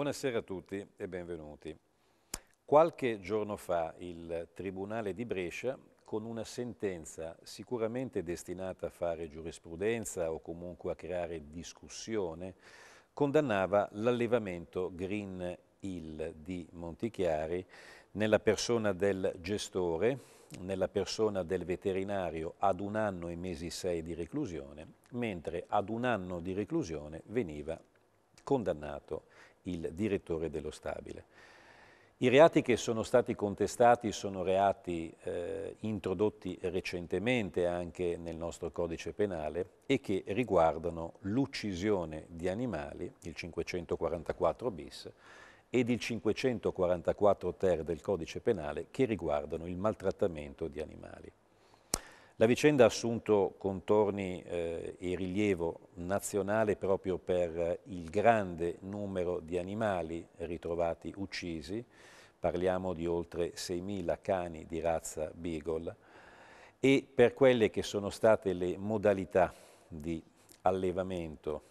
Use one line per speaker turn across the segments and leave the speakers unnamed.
Buonasera a tutti e benvenuti. Qualche giorno fa il Tribunale di Brescia, con una sentenza sicuramente destinata a fare giurisprudenza o comunque a creare discussione, condannava l'allevamento Green Hill di Montichiari nella persona del gestore, nella persona del veterinario ad un anno e mesi sei di reclusione, mentre ad un anno di reclusione veniva condannato il direttore dello stabile. I reati che sono stati contestati sono reati eh, introdotti recentemente anche nel nostro codice penale e che riguardano l'uccisione di animali, il 544 bis, ed il 544 ter del codice penale che riguardano il maltrattamento di animali. La vicenda ha assunto contorni eh, e rilievo nazionale proprio per eh, il grande numero di animali ritrovati uccisi, parliamo di oltre 6.000 cani di razza Beagle, e per quelle che sono state le modalità di allevamento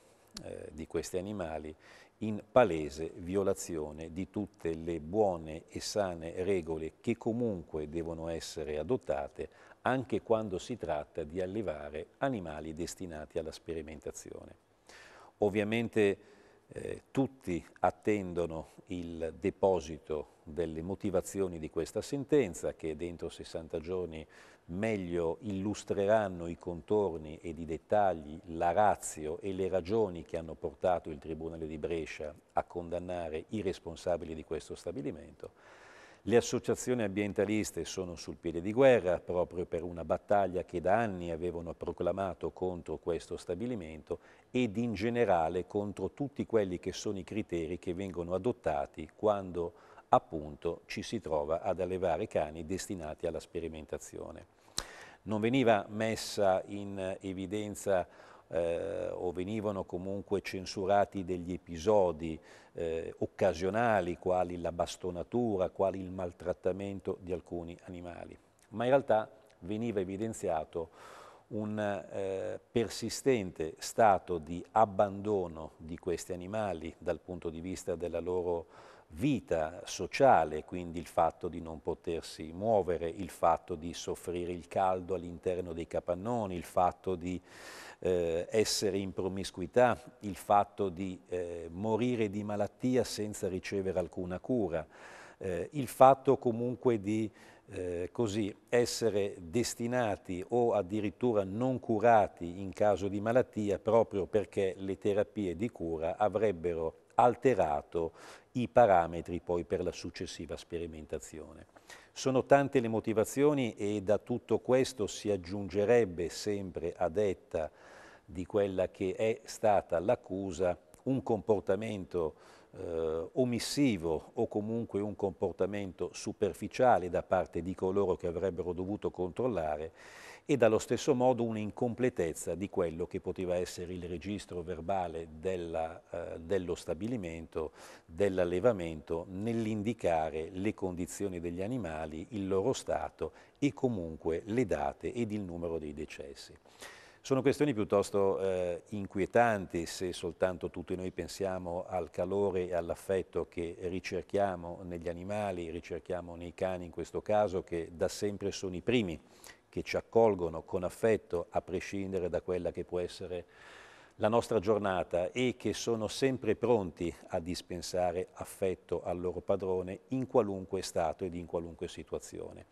eh, di questi animali in palese violazione di tutte le buone e sane regole che comunque devono essere adottate anche quando si tratta di allevare animali destinati alla sperimentazione. Ovviamente eh, tutti attendono il deposito delle motivazioni di questa sentenza che dentro 60 giorni meglio illustreranno i contorni ed i dettagli, la razio e le ragioni che hanno portato il Tribunale di Brescia a condannare i responsabili di questo stabilimento le associazioni ambientaliste sono sul piede di guerra proprio per una battaglia che da anni avevano proclamato contro questo stabilimento ed in generale contro tutti quelli che sono i criteri che vengono adottati quando appunto ci si trova ad allevare cani destinati alla sperimentazione. Non veniva messa in evidenza eh, o venivano comunque censurati degli episodi eh, occasionali quali la bastonatura, quali il maltrattamento di alcuni animali, ma in realtà veniva evidenziato un eh, persistente stato di abbandono di questi animali dal punto di vista della loro vita sociale, quindi il fatto di non potersi muovere, il fatto di soffrire il caldo all'interno dei capannoni, il fatto di eh, essere in promiscuità, il fatto di eh, morire di malattia senza ricevere alcuna cura, eh, il fatto comunque di eh, così essere destinati o addirittura non curati in caso di malattia proprio perché le terapie di cura avrebbero alterato i parametri poi per la successiva sperimentazione. Sono tante le motivazioni e da tutto questo si aggiungerebbe sempre a detta di quella che è stata l'accusa un comportamento eh, omissivo o comunque un comportamento superficiale da parte di coloro che avrebbero dovuto controllare e dallo stesso modo un'incompletezza di quello che poteva essere il registro verbale della, eh, dello stabilimento, dell'allevamento, nell'indicare le condizioni degli animali, il loro stato e comunque le date ed il numero dei decessi. Sono questioni piuttosto eh, inquietanti se soltanto tutti noi pensiamo al calore e all'affetto che ricerchiamo negli animali, ricerchiamo nei cani in questo caso, che da sempre sono i primi che ci accolgono con affetto a prescindere da quella che può essere la nostra giornata e che sono sempre pronti a dispensare affetto al loro padrone in qualunque stato ed in qualunque situazione.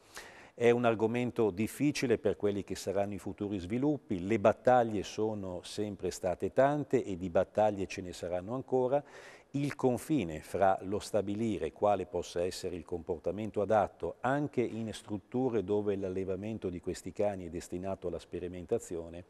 È un argomento difficile per quelli che saranno i futuri sviluppi, le battaglie sono sempre state tante e di battaglie ce ne saranno ancora. Il confine fra lo stabilire quale possa essere il comportamento adatto anche in strutture dove l'allevamento di questi cani è destinato alla sperimentazione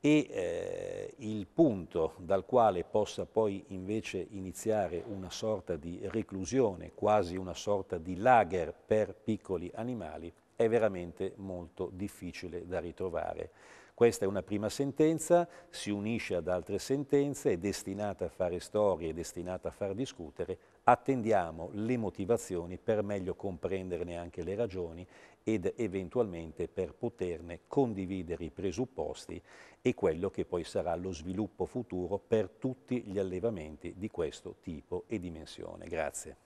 e eh, il punto dal quale possa poi invece iniziare una sorta di reclusione, quasi una sorta di lager per piccoli animali, è veramente molto difficile da ritrovare. Questa è una prima sentenza, si unisce ad altre sentenze, è destinata a fare storie, è destinata a far discutere. Attendiamo le motivazioni per meglio comprenderne anche le ragioni ed eventualmente per poterne condividere i presupposti e quello che poi sarà lo sviluppo futuro per tutti gli allevamenti di questo tipo e dimensione. Grazie.